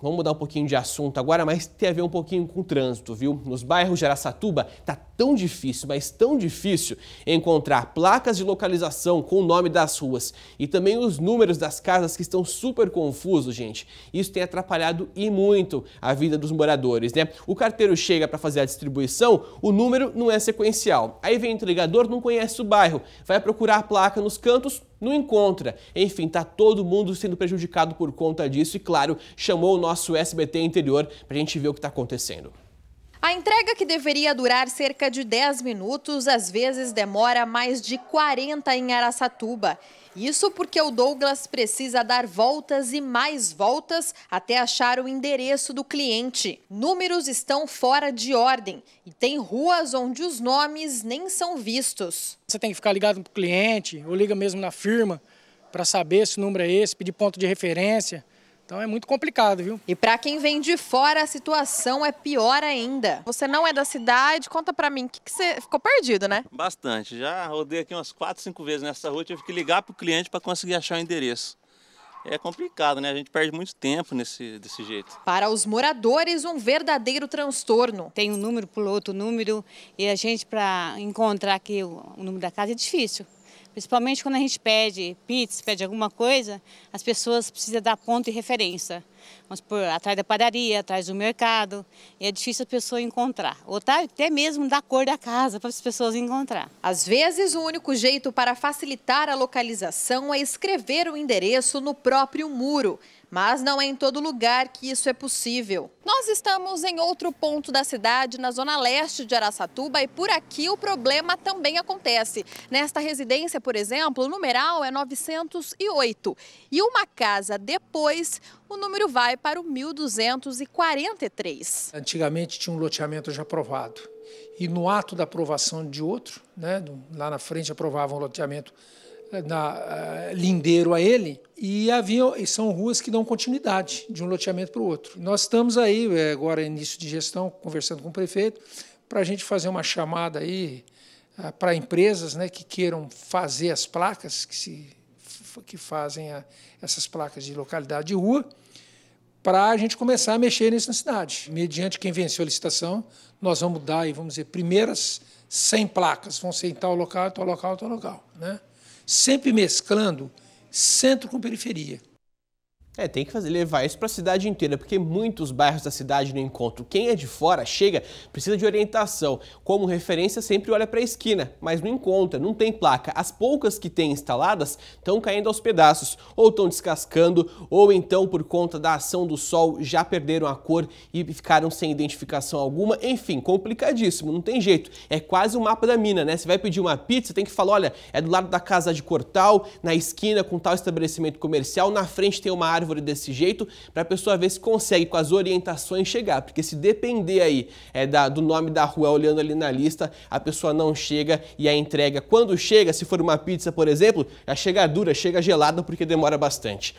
Vamos mudar um pouquinho de assunto agora, mas tem a ver um pouquinho com o trânsito, viu? Nos bairros de Araçatuba tá tão difícil, mas tão difícil encontrar placas de localização com o nome das ruas e também os números das casas que estão super confusos, gente. Isso tem atrapalhado e muito a vida dos moradores, né? O carteiro chega para fazer a distribuição, o número não é sequencial. Aí vem o entregador, não conhece o bairro, vai procurar a placa nos cantos, não encontra. Enfim, tá todo mundo sendo prejudicado por conta disso e, claro, chamou o nosso SBT interior para a gente ver o que está acontecendo. A entrega que deveria durar cerca de 10 minutos, às vezes demora mais de 40 em Araçatuba. Isso porque o Douglas precisa dar voltas e mais voltas até achar o endereço do cliente. Números estão fora de ordem e tem ruas onde os nomes nem são vistos. Você tem que ficar ligado para o cliente ou liga mesmo na firma para saber se o número é esse, pedir ponto de referência. Então é muito complicado, viu? E para quem vem de fora, a situação é pior ainda. Você não é da cidade, conta para mim, que, que você ficou perdido, né? Bastante. Já rodei aqui umas 4, 5 vezes nessa rua, tive que ligar pro cliente para conseguir achar o endereço. É complicado, né? A gente perde muito tempo nesse, desse jeito. Para os moradores, um verdadeiro transtorno. Tem um número, pula outro número, e a gente, para encontrar aqui o número da casa, é difícil. Principalmente quando a gente pede pizza, pede alguma coisa, as pessoas precisam dar ponto e referência. Vamos por atrás da padaria, atrás do mercado, e é difícil a pessoa encontrar. Ou tá, até mesmo da cor da casa para as pessoas encontrar. Às vezes, o único jeito para facilitar a localização é escrever o endereço no próprio muro. Mas não é em todo lugar que isso é possível. Nós estamos em outro ponto da cidade, na zona leste de Araçatuba, e por aqui o problema também acontece. Nesta residência, por exemplo, o numeral é 908. E uma casa depois, o número vai para o 1243. Antigamente tinha um loteamento já aprovado. E no ato da aprovação de outro, né, lá na frente aprovavam um loteamento eh, na, uh, lindeiro a ele, e havia, são ruas que dão continuidade de um loteamento para o outro. Nós estamos aí, é, agora início de gestão, conversando com o prefeito, para a gente fazer uma chamada aí ah, para empresas né, que queiram fazer as placas, que, se, que fazem a, essas placas de localidade de rua, para a gente começar a mexer nisso na cidade. Mediante quem venceu a licitação, nós vamos dar, e vamos dizer, primeiras 100 placas, vão ser em tal local, tal local, tal local. Né? Sempre mesclando centro com periferia. É, tem que fazer, levar isso para a cidade inteira, porque muitos bairros da cidade não encontram. Quem é de fora, chega, precisa de orientação. Como referência, sempre olha para a esquina, mas não encontra, não tem placa. As poucas que tem instaladas estão caindo aos pedaços, ou estão descascando, ou então, por conta da ação do sol, já perderam a cor e ficaram sem identificação alguma. Enfim, complicadíssimo, não tem jeito. É quase o um mapa da mina, né? Você vai pedir uma pizza, tem que falar, olha, é do lado da casa de Cortal, na esquina com tal estabelecimento comercial, na frente tem uma árvore árvore desse jeito para a pessoa ver se consegue com as orientações chegar, porque se depender aí é, da, do nome da rua olhando ali na lista, a pessoa não chega e a entrega, quando chega, se for uma pizza, por exemplo, já chega dura, chega gelada porque demora bastante.